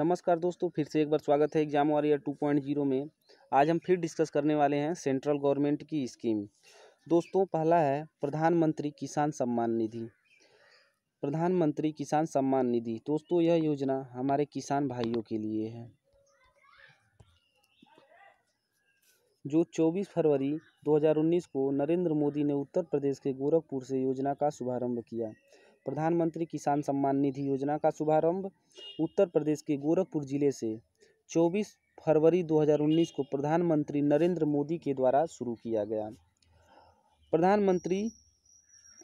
नमस्कार दोस्तों फिर से एक बार स्वागत है exam warrior two point zero में आज हम फिर डिस्कस करने वाले हैं सेंट्रल गवर्नमेंट की स्कीम दोस्तों पहला है प्रधानमंत्री किसान सम्मान निधि प्रधानमंत्री किसान सम्मान निधि दोस्तों यह योजना हमारे किसान भाइयों के लिए है जो 24 फरवरी 2019 को नरेंद्र मोदी ने उत्तर प्रदेश के गोरखपुर से योजना का शुभारंभ किया प्रधानमंत्री किसान सम्मान निधि योजना का शुभारंभ उत्तर प्रदेश के गोरखपुर जिले से 24 फरवरी 2019 को प्रधानमंत्री नरेंद्र मोदी के द्वारा शुरू किया गया प्रधानमंत्री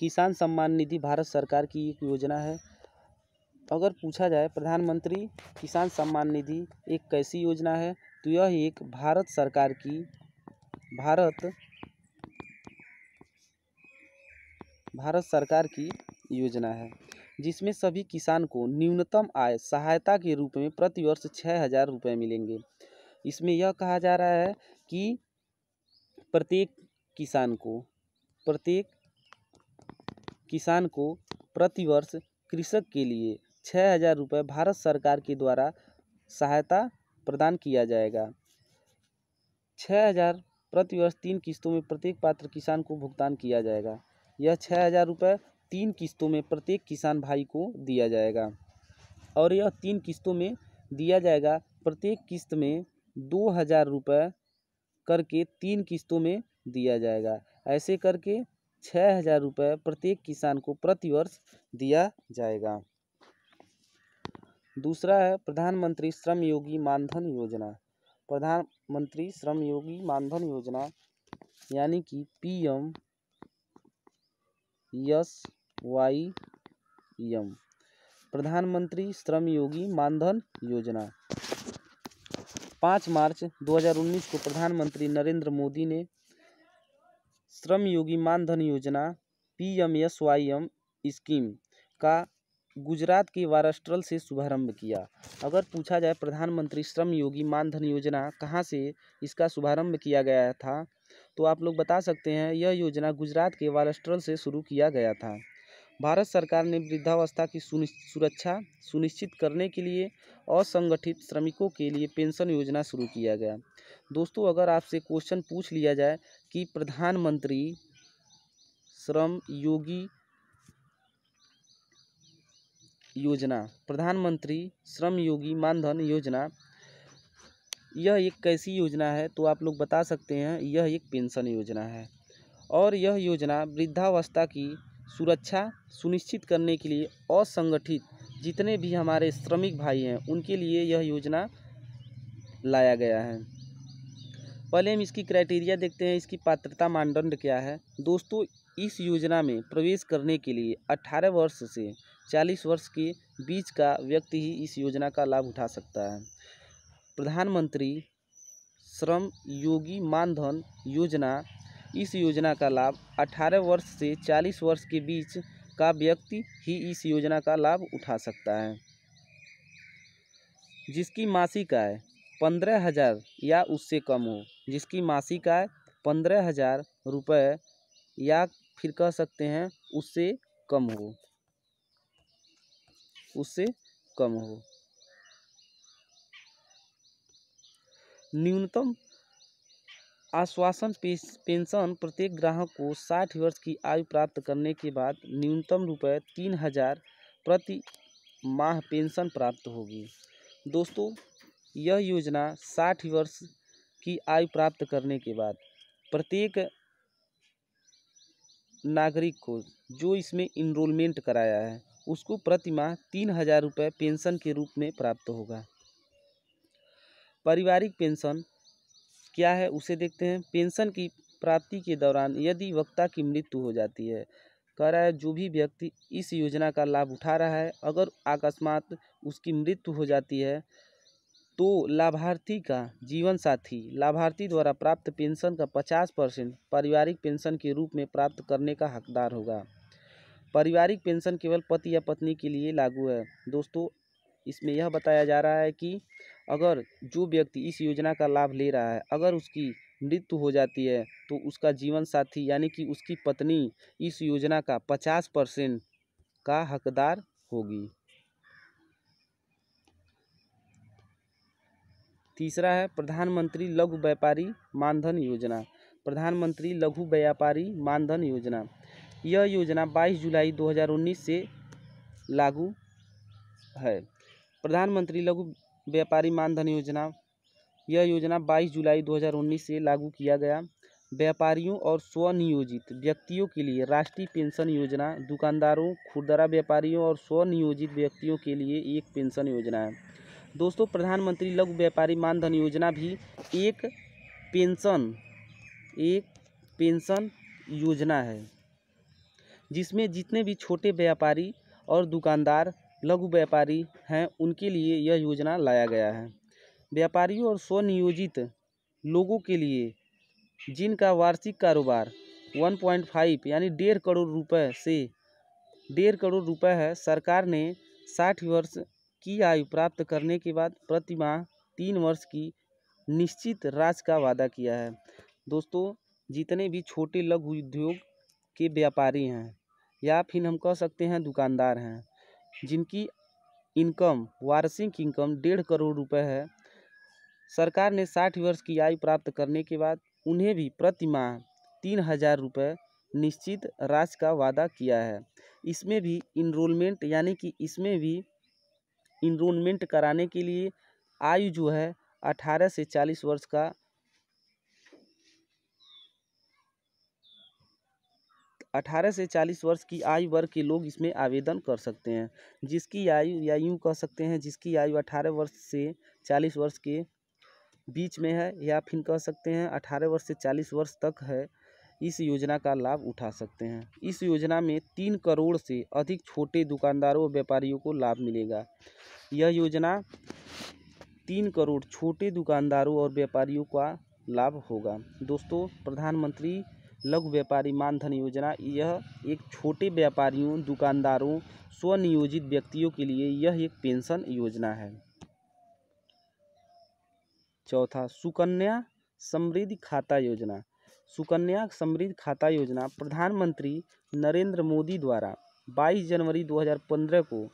किसान सम्मान निधि भारत सरकार की एक योजना है तो अगर पूछा जाए प्रधानमंत्री किसान सम्मान निधि एक कैसी योजना है तो यह एक भारत सरकार की भारत भारत सरकार की योजना है जिसमें सभी किसान को न्यूनतम आय सहायता के रूप में प्रतिवर्ष छः हज़ार रुपये मिलेंगे इसमें यह कहा जा रहा है कि प्रत्येक किसान को प्रत्येक किसान को प्रतिवर्ष कृषक के लिए छः हज़ार रुपये भारत सरकार के द्वारा सहायता प्रदान किया जाएगा छः हज़ार प्रतिवर्ष तीन किस्तों में प्रत्येक पात्र किसान को भुगतान किया जाएगा यह छः हज़ार रुपये तीन किस्तों में प्रत्येक किसान भाई को दिया जाएगा और यह तीन किस्तों में दिया जाएगा प्रत्येक किस्त में दो हज़ार रुपये करके तीन किस्तों में दिया जाएगा ऐसे करके छः हज़ार रुपये प्रत्येक किसान को प्रतिवर्ष दिया जाएगा दूसरा है प्रधानमंत्री श्रम योगी मानधन योजना प्रधानमंत्री श्रम योगी मानधन योजना यानी कि पीएम यस वाई एम प्रधानमंत्री श्रम योगी मानधन योजना पाँच मार्च 2019 को प्रधानमंत्री नरेंद्र मोदी ने श्रम Yogi Maandhan Yojana P M S Y M scheme का गुजरात के वाराष्ट्रल से शुभारंभ किया अगर पूछा जाए प्रधानमंत्री श्रम योगी मानधन योजना कहाँ से इसका शुभारंभ किया गया था तो आप लोग बता सकते हैं यह योजना गुजरात के वाराष्ट्रल से शुरू किया गया था भारत सरकार ने वृद्धावस्था की सुरक्षा सुनिश्चित करने के लिए असंगठित श्रमिकों के लिए पेंशन योजना शुरू किया गया दोस्तों अगर आपसे क्वेश्चन पूछ लिया जाए कि प्रधानमंत्री श्रम योगी योजना प्रधानमंत्री श्रम योगी मानधन योजना यह एक कैसी योजना है तो आप लोग बता सकते हैं यह एक पेंशन योजना है और यह योजना वृद्धावस्था की सुरक्षा सुनिश्चित करने के लिए असंगठित जितने भी हमारे श्रमिक भाई हैं उनके लिए यह योजना लाया गया है पहले हम इसकी क्राइटेरिया देखते हैं इसकी पात्रता मानदंड क्या है दोस्तों इस योजना में प्रवेश करने के लिए 18 वर्ष से 40 वर्ष के बीच का व्यक्ति ही इस योजना का लाभ उठा सकता है प्रधानमंत्री श्रम योगी मानधन योजना इस योजना का लाभ 18 वर्ष से 40 वर्ष के बीच का व्यक्ति ही इस योजना का लाभ उठा सकता है जिसकी मासिक आय पंद्रह हज़ार या उससे कम हो जिसकी मासिक आय पंद्रह हज़ार रुपये या फिर कह सकते हैं उससे कम हो उससे कम हो न्यूनतम आश्वासन पेंशन प्रत्येक ग्राहक को साठ वर्ष की आयु प्राप्त करने के बाद न्यूनतम रुपये तीन हजार प्रति माह पेंशन प्राप्त होगी दोस्तों यह योजना साठ वर्ष की आयु प्राप्त करने के बाद प्रत्येक नागरिक को जो इसमें इनरोलमेंट कराया है उसको प्रति माह तीन हजार रुपये पेंशन के रूप में प्राप्त होगा पारिवारिक पेंशन क्या है उसे देखते हैं पेंशन की प्राप्ति के दौरान यदि वक्ता की मृत्यु हो जाती है कह रहा है जो भी व्यक्ति इस योजना का लाभ उठा रहा है अगर अकस्मात उसकी मृत्यु हो जाती है तो लाभार्थी का जीवन साथी लाभार्थी द्वारा प्राप्त पेंशन का पचास परसेंट पारिवारिक पेंशन के रूप में प्राप्त करने का हकदार होगा पारिवारिक पेंशन केवल पति या पत्नी के लिए लागू है दोस्तों इसमें यह बताया जा रहा है कि अगर जो व्यक्ति इस योजना का लाभ ले रहा है अगर उसकी मृत्यु हो जाती है तो उसका जीवन साथी यानी कि उसकी पत्नी इस योजना का पचास परसेंट का हकदार होगी तीसरा है प्रधानमंत्री लघु व्यापारी मानधन योजना प्रधानमंत्री लघु व्यापारी मानधन योजना यह योजना 22 जुलाई 2019 से लागू है प्रधानमंत्री लघु व्यापारी मानधन योजना यह योजना 22 जुलाई 2019 से लागू किया गया व्यापारियों और स्वनियोजित व्यक्तियों के लिए राष्ट्रीय पेंशन योजना दुकानदारों खुदरा व्यापारियों और स्वनियोजित व्यक्तियों के लिए एक पेंशन योजना है दोस्तों प्रधानमंत्री लघु व्यापारी मानधन योजना भी एक पेंशन एक पेंशन योजना है जिसमें जितने भी छोटे व्यापारी और दुकानदार लघु व्यापारी हैं उनके लिए यह योजना लाया गया है व्यापारियों और स्वनियोजित लोगों के लिए जिनका वार्षिक कारोबार 1.5 यानी डेढ़ करोड़ रुपए से डेढ़ करोड़ रुपए है सरकार ने 60 वर्ष की आयु प्राप्त करने के बाद प्रति माह तीन वर्ष की निश्चित राशि का वादा किया है दोस्तों जितने भी छोटे लघु उद्योग के व्यापारी हैं या फिर हम कह सकते हैं दुकानदार हैं जिनकी इनकम वार्षिक इनकम डेढ़ करोड़ रुपए है सरकार ने साठ वर्ष की आयु प्राप्त करने के बाद उन्हें भी प्रति माह तीन हजार रुपये निश्चित राशि का वादा किया है इसमें भी इनरोलमेंट यानी कि इसमें भी इनरोलमेंट कराने के लिए आयु जो है अठारह से चालीस वर्ष का अठारह से चालीस वर्ष की आयु वर्ग के लोग इसमें आवेदन कर सकते हैं जिसकी आयु या यूँ कह सकते हैं जिसकी आयु अठारह वर्ष से चालीस वर्ष के बीच में है या फिर कह सकते हैं अठारह वर्ष से चालीस वर्ष तक है इस योजना का लाभ उठा सकते हैं इस योजना में तीन करोड़ से अधिक छोटे दुकानदारों और व्यापारियों को लाभ मिलेगा यह योजना तीन करोड़ छोटे दुकानदारों और व्यापारियों का लाभ होगा दोस्तों प्रधानमंत्री लघु व्यापारी मानधन योजना यह एक छोटे व्यापारियों दुकानदारों स्वनियोजित व्यक्तियों के लिए यह एक पेंशन योजना है चौथा सुकन्या समृद्धि खाता योजना सुकन्या समृद्धि खाता योजना प्रधानमंत्री नरेंद्र मोदी द्वारा 22 जनवरी 2015 को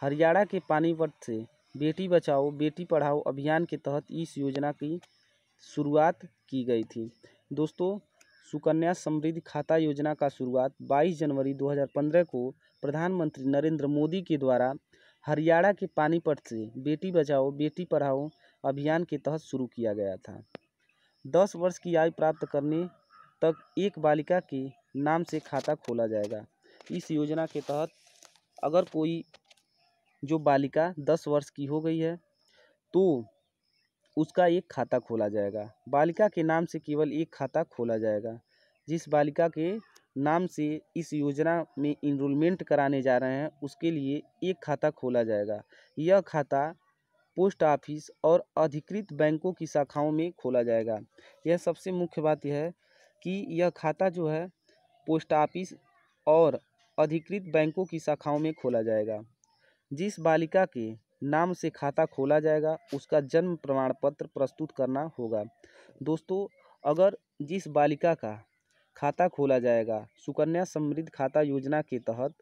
हरियाणा के पानीपत से बेटी बचाओ बेटी पढ़ाओ अभियान के तहत इस योजना की शुरुआत की गई थी दोस्तों सुकन्या समृद्धि खाता योजना का शुरुआत 22 जनवरी 2015 को प्रधानमंत्री नरेंद्र मोदी के द्वारा हरियाणा के पानीपत से बेटी बचाओ बेटी पढ़ाओ अभियान के तहत शुरू किया गया था दस वर्ष की आयु प्राप्त करने तक एक बालिका के नाम से खाता खोला जाएगा इस योजना के तहत अगर कोई जो बालिका दस वर्ष की हो गई है तो उसका एक खाता खोला जाएगा बालिका के नाम से केवल एक खाता खोला जाएगा जिस बालिका के नाम से इस योजना में इनरोलमेंट कराने जा रहे हैं उसके लिए एक खाता खोला जाएगा यह खाता पोस्ट ऑफिस और अधिकृत बैंकों की शाखाओं में खोला जाएगा यह सबसे मुख्य बात यह है कि यह खाता जो है पोस्ट ऑफिस और अधिकृत बैंकों की शाखाओं में खोला जाएगा जिस बालिका के नाम से खाता खोला जाएगा उसका जन्म प्रमाण पत्र प्रस्तुत करना होगा दोस्तों अगर जिस बालिका का खाता खोला जाएगा सुकन्या समृद्ध खाता योजना के तहत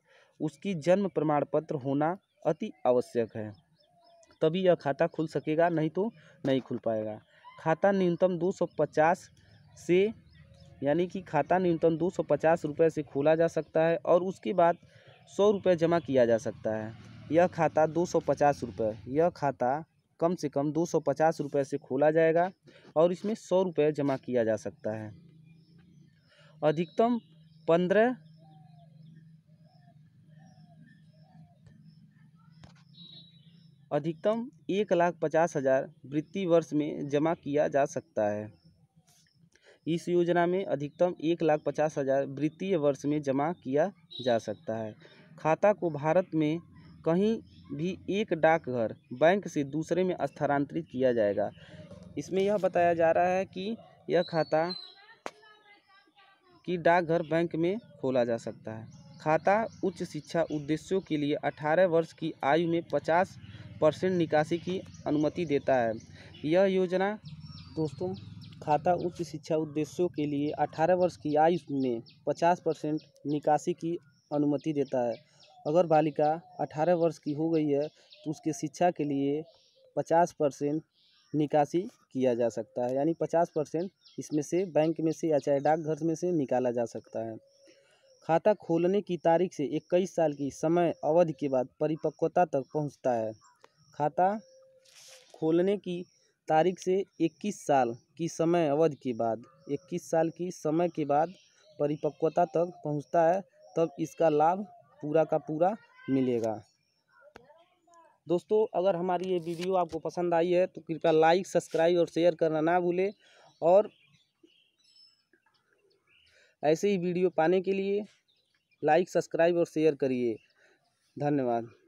उसकी जन्म प्रमाण पत्र होना अति आवश्यक है तभी यह खाता खुल सकेगा नहीं तो नहीं खुल पाएगा खाता न्यूनतम 250 से यानी कि खाता न्यूनतम पचास रुपये से खोला जा सकता है और उसके बाद सौ रुपये जमा किया जा सकता है यह खाता दो सौ पचास रुपये यह खाता कम से कम दो सौ पचास रुपये से खोला जाएगा और इसमें सौ रुपये जमा किया जा सकता है अधिकतम पंद्रह अधिकतम एक लाख पचास हज़ार वित्तीय वर्ष में जमा किया जा सकता है इस योजना में अधिकतम एक लाख पचास हज़ार वित्तीय वर्ष में जमा किया जा सकता है खाता को भारत में कहीं भी एक डाकघर बैंक से दूसरे में स्थानांतरित किया जाएगा इसमें यह बताया जा रहा है कि यह खाता कि डाकघर बैंक में खोला जा सकता है खाता उच्च शिक्षा उद्देश्यों के लिए 18 वर्ष की आयु में 50 परसेंट निकासी की अनुमति देता है यह योजना दोस्तों खाता उच्च शिक्षा उद्देश्यों के लिए 18 वर्ष की आयु में 50 परसेंट निकासी की अनुमति देता है अगर बालिका अठारह वर्ष की हो गई है तो उसके शिक्षा के लिए पचास परसेंट निकासी किया जा सकता है यानी पचास परसेंट इसमें से बैंक में से या चाहे डाकघर में से निकाला जा सकता है खाता खोलने की तारीख से इक्कीस साल की समय अवधि के बाद परिपक्वता तक पहुंचता है खाता खोलने की तारीख से 21 साल की समय अवधि के बाद 21 साल की समय के बाद परिपक्वता तक पहुंचता है तब इसका लाभ पूरा का पूरा मिलेगा दोस्तों अगर हमारी ये वीडियो आपको पसंद आई है तो कृपया लाइक सब्सक्राइब और शेयर करना ना भूलें और ऐसे ही वीडियो पाने के लिए लाइक सब्सक्राइब और शेयर करिए धन्यवाद